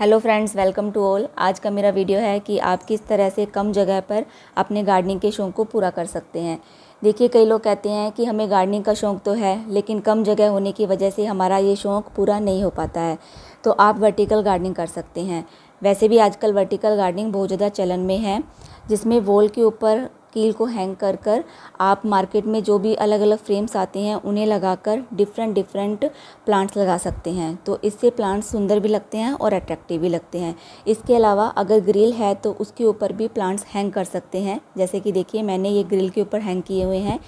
Hello friends welcome to all आज का मेरा वीडियो है कि आप किस तरह से कम जगह पर अपने गार्डनिंग के शौक़ को पूरा कर सकते हैं देखिए कई लोग कहते हैं कि हमें गार्डनिंग का शौक़ तो है लेकिन कम जगह होने की वजह से हमारा ये शौक़ पूरा नहीं हो पाता है तो आप वर्टिकल गार्डनिंग कर सकते हैं वैसे भी आजकल वर्टिकल गार्डनिंग बहुत ज़्यादा चलन में है जिसमें वॉल के ऊपर कील को हैंग कर कर आप मार्केट में जो भी अलग अलग फ्रेम्स आते हैं उन्हें लगाकर डिफरेंट डिफरेंट प्लांट्स लगा सकते हैं तो इससे प्लांट्स सुंदर भी लगते हैं और अट्रैक्टिव भी लगते हैं इसके अलावा अगर ग्रिल है तो उसके ऊपर भी प्लांट्स हैंग कर सकते हैं जैसे कि देखिए मैंने ये ग्रिल के ऊपर हैंग किए हुए हैं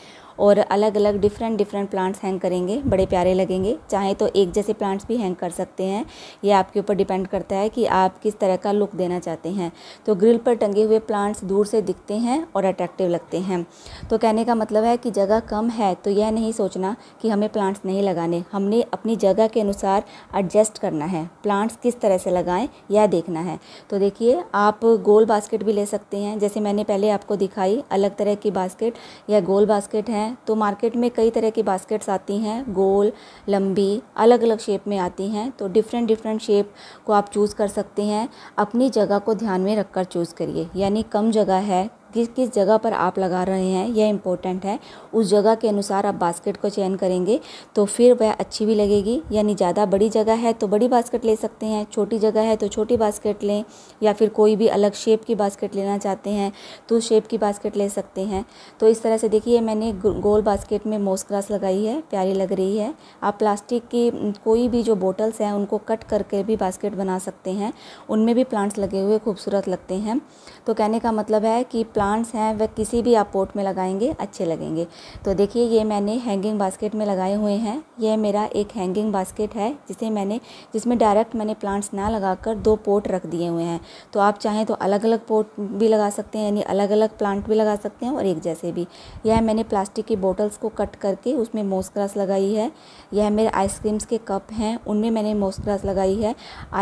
और अलग अलग डिफरेंट डिफरेंट प्लांट्स हैंग करेंगे बड़े प्यारे लगेंगे चाहे तो एक जैसे प्लांट्स भी हैंग कर सकते हैं ये आपके ऊपर डिपेंड करता है कि आप किस तरह का लुक देना चाहते हैं तो ग्रिल पर टंगे हुए प्लांट्स दूर से दिखते हैं और अट्रैक्टिव लगते हैं तो कहने का मतलब है कि जगह कम है तो यह नहीं सोचना कि हमें प्लांट्स नहीं लगाने हमने अपनी जगह के अनुसार एडजस्ट करना है प्लांट्स किस तरह से लगाएं यह देखना है तो देखिए आप गोल बास्केट भी ले सकते हैं जैसे मैंने पहले आपको दिखाई अलग तरह की बास्केट या गोल बास्केट हैं हैं तो मार्केट में कई तरह की बास्केट्स आती हैं गोल लंबी अलग अलग शेप में आती हैं तो डिफरेंट डिफरेंट शेप को आप चूज़ कर सकते हैं अपनी जगह को ध्यान में रखकर चूज़ करिए यानी कम जगह है किस किस जगह पर आप लगा रहे हैं यह इम्पोर्टेंट है उस जगह के अनुसार आप बास्केट को चयन करेंगे तो फिर वह अच्छी भी लगेगी यानी ज़्यादा बड़ी जगह है तो बड़ी बास्केट ले सकते हैं छोटी जगह है तो छोटी बास्केट लें या फिर कोई भी अलग शेप की बास्केट लेना चाहते हैं तो उस शेप की बास्केट ले सकते हैं तो इस तरह से देखिए मैंने गोल बास्केट में मोस ग्रास लगाई है प्यारी लग रही है आप प्लास्टिक की कोई भी जो बोटल्स हैं उनको कट करके भी बास्केट बना सकते हैं उनमें भी प्लांट्स लगे हुए खूबसूरत लगते हैं तो कहने का मतलब है कि प्लांट्स हैं वह किसी भी आप पोट में लगाएंगे अच्छे लगेंगे तो देखिए ये मैंने हैंगिंग बास्केट में लगाए हुए हैं यह मेरा एक हैंगिंग बास्केट है जिसे मैंने जिसमें डायरेक्ट मैंने प्लांट्स ना लगाकर दो पोर्ट रख दिए हुए हैं तो आप चाहें तो अलग अलग पोर्ट भी लगा सकते हैं यानी अलग अलग प्लांट भी लगा सकते हैं और एक जैसे भी यह मैंने प्लास्टिक की बोटल्स को कट करके उसमें मोस्क्रास लगाई है यह मेरे आइसक्रीम्स के कप हैं उनमें मैंने मोस्क्रास लगाई है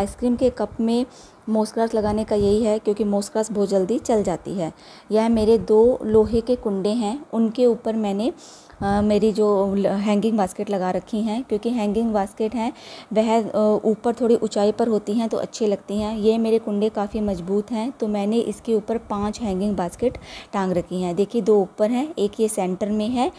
आइसक्रीम के कप में मोस्क्रास लगाने का यही है क्योंकि मोस्क्रास बहुत जल्दी चल जाती है यह मेरे दो लोहे के कुंडे हैं उनके ऊपर मैंने आ, मेरी जो हैंगिंग बास्केट लगा रखी हैं क्योंकि हैंगिंग बास्केट हैं वह ऊपर थोड़ी ऊंचाई पर होती हैं तो अच्छी लगती हैं ये मेरे कुंडे काफ़ी मजबूत हैं तो मैंने इसके ऊपर पांच हैंगिंग बास्केट टांग रखी हैं देखिए दो ऊपर हैं एक ये सेंटर में है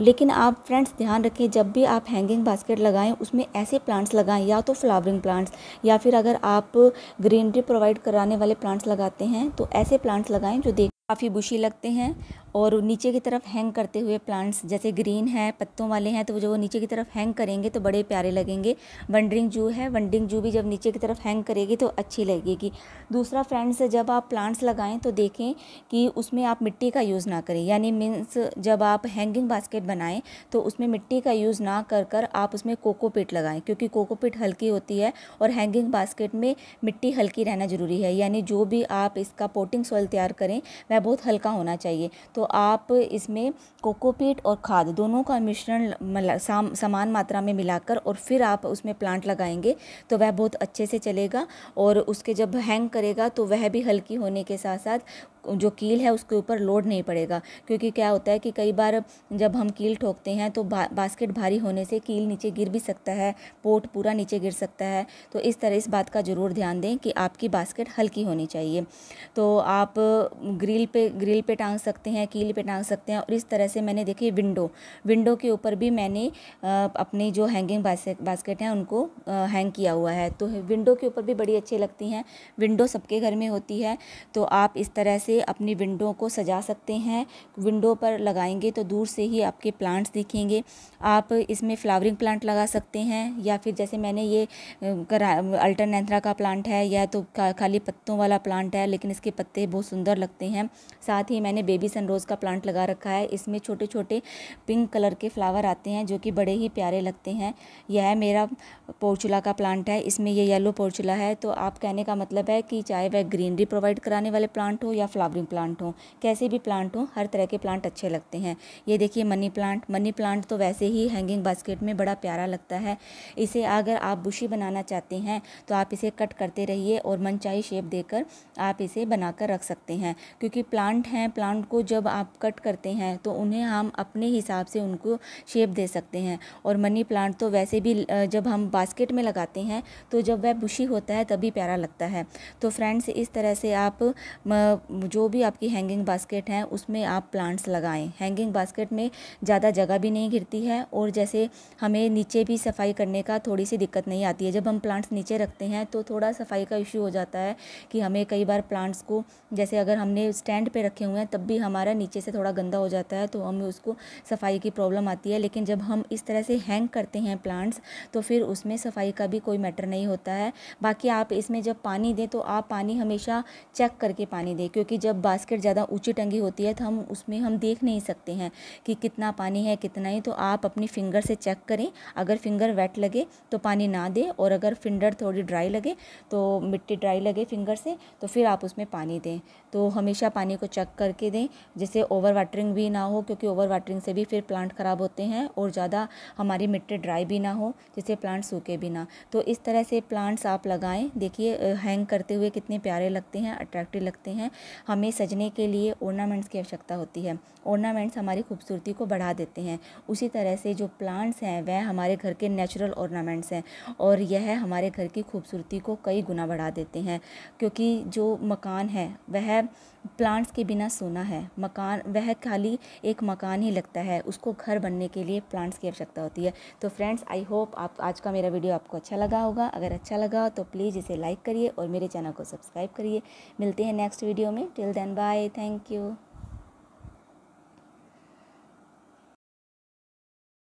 लेकिन आप फ्रेंड्स ध्यान रखें जब भी आप हैंगिंग बास्केट लगाएं उसमें ऐसे प्लांट्स लगाएं या तो फ्लावरिंग प्लांट्स या फिर अगर आप ग्रीनरी प्रोवाइड कराने वाले प्लांट्स लगाते हैं तो ऐसे प्लांट्स लगाएं जो देख काफ़ी बुशी लगते हैं और नीचे की तरफ हैंग करते हुए प्लांट्स जैसे ग्रीन है पत्तों वाले हैं तो जो वो नीचे की तरफ हैंग करेंगे तो बड़े प्यारे लगेंगे वंडरिंग जू है वंडरिंग जू भी जब नीचे की तरफ हैंग करेगी तो अच्छी लगेगी दूसरा फ्रेंड्स जब आप प्लांट्स लगाएं तो देखें कि उसमें आप मिट्टी का यूज़ ना करें यानी मीन्स जब आप हैंगिंग बास्केट बनाएं तो उसमें मिट्टी का यूज़ ना कर कर आप उसमें कोकोपिट लगाएं क्योंकि कोकोपिट हल्की होती है और हैंगिंग बास्केट में मिट्टी हल्की रहना ज़रूरी है यानी जो भी आप इसका पोटिंग सॉइल तैयार करें वह बहुत हल्का होना चाहिए तो तो आप इसमें कोकोपीट और खाद दोनों का मिश्रण समान मात्रा में मिलाकर और फिर आप उसमें प्लांट लगाएंगे तो वह बहुत अच्छे से चलेगा और उसके जब हैंग करेगा तो वह भी हल्की होने के साथ साथ जो कील है उसके ऊपर लोड नहीं पड़ेगा क्योंकि क्या होता है कि कई बार जब हम कील ठोकते हैं तो बा, बास्केट भारी होने से कील नीचे गिर भी सकता है पोट पूरा नीचे गिर सकता है तो इस तरह इस बात का ज़रूर ध्यान दें कि आपकी बास्केट हल्की होनी चाहिए तो आप ग्रिल पे ग्रिल पे टांग सकते हैं कील पे टांग सकते हैं और इस तरह से मैंने देखी विंडो विंडो के ऊपर भी मैंने अपनी जो हैंगिंग बास्केट हैं उनको हैंग किया हुआ है तो विंडो के ऊपर भी बड़ी अच्छी लगती हैं विंडो सबके घर में होती है तो आप इस तरह से से अपनी विंडो को सजा सकते हैं विंडो पर लगाएंगे तो दूर से ही आपके प्लांट्स दिखेंगे आप इसमें फ्लावरिंग प्लांट लगा सकते हैं या फिर जैसे मैंने ये अल्टरनेथरा का प्लांट है या तो खाली पत्तों वाला प्लांट है लेकिन इसके पत्ते बहुत सुंदर लगते हैं साथ ही मैंने बेबी सनरोज़ का प्लांट लगा रखा है इसमें छोटे छोटे पिंक कलर के फ्लावर आते हैं जो कि बड़े ही प्यारे लगते हैं यह है मेरा पोर्चुला का प्लांट है इसमें यह येलो पोर्चुला है तो आप कहने का मतलब है कि चाहे वह ग्रीनरी प्रोवाइड कराने वाले प्लांट हो या फ्लावर फ्लावरिंग प्लांट हो कैसे भी प्लांट हों हर तरह के प्लांट अच्छे लगते हैं ये देखिए मनी प्लांट मनी प्लांट तो वैसे ही हैंगिंग बास्केट में बड़ा प्यारा लगता है इसे अगर आप बुशी बनाना चाहते हैं तो आप इसे कट करते रहिए और मनचाही शेप देकर आप इसे बनाकर रख सकते हैं क्योंकि प्लांट हैं प्लांट को जब आप कट करते हैं तो उन्हें हम अपने हिसाब से उनको शेप दे सकते हैं और मनी प्लांट तो वैसे भी जब हम बास्केट में लगाते हैं तो जब वह बुशी होता है तभी प्यारा लगता है तो फ्रेंड्स इस तरह से आप जो भी आपकी हैंगिंग बास्केट हैं उसमें आप प्लांट्स लगाएं हैंगिंग बास्केट में ज़्यादा जगह भी नहीं घिरती है और जैसे हमें नीचे भी सफाई करने का थोड़ी सी दिक्कत नहीं आती है जब हम प्लांट्स नीचे रखते हैं तो थोड़ा सफाई का इशू हो जाता है कि हमें कई बार प्लांट्स को जैसे अगर हमने स्टैंड पर रखे हुए हैं तब भी हमारा नीचे से थोड़ा गंदा हो जाता है तो हमें उसको सफाई की प्रॉब्लम आती है लेकिन जब हम इस तरह से हैंग करते हैं प्लांट्स तो फिर उसमें सफाई का भी कोई मैटर नहीं होता है बाकी आप इसमें जब पानी दें तो आप पानी हमेशा चेक करके पानी दें क्योंकि जब बास्केट ज़्यादा ऊँची टंगी होती है तो हम उसमें हम देख नहीं सकते हैं कि कितना पानी है कितना ही तो आप अपनी फिंगर से चेक करें अगर फिंगर वेट लगे तो पानी ना दें और अगर फिंगर थोड़ी ड्राई लगे तो मिट्टी ड्राई लगे फिंगर से तो फिर आप उसमें पानी दें तो हमेशा पानी को चेक करके दें जैसे ओवर वाटरिंग भी ना हो क्योंकि ओवर वाटरिंग से भी फिर प्लांट ख़राब होते हैं और ज़्यादा हमारी मिट्टी ड्राई भी ना हो जिससे प्लांट सूखे भी ना तो इस तरह से प्लांट्स आप लगाएं देखिए हैंग करते हुए कितने प्यारे लगते हैं अट्रैक्टिव लगते हैं हमें सजने के लिए ऑर्नामेंट्स की आवश्यकता होती है ऑर्नामेंट्स हमारी खूबसूरती को बढ़ा देते हैं उसी तरह से जो प्लांट्स हैं वह हमारे घर के नेचुरल ऑर्नामेंट्स हैं और यह हमारे घर की खूबसूरती को कई गुना बढ़ा देते हैं क्योंकि जो मकान है वह प्लांट्स के बिना सोना है मकान वह खाली एक मकान ही लगता है उसको घर बनने के लिए प्लांट्स की आवश्यकता होती है तो फ्रेंड्स आई होप आप आज का मेरा वीडियो आपको अच्छा लगा होगा अगर अच्छा लगा तो प्लीज़ इसे लाइक करिए और मेरे चैनल को सब्सक्राइब करिए मिलते हैं नेक्स्ट वीडियो में Till then, bye. Thank you.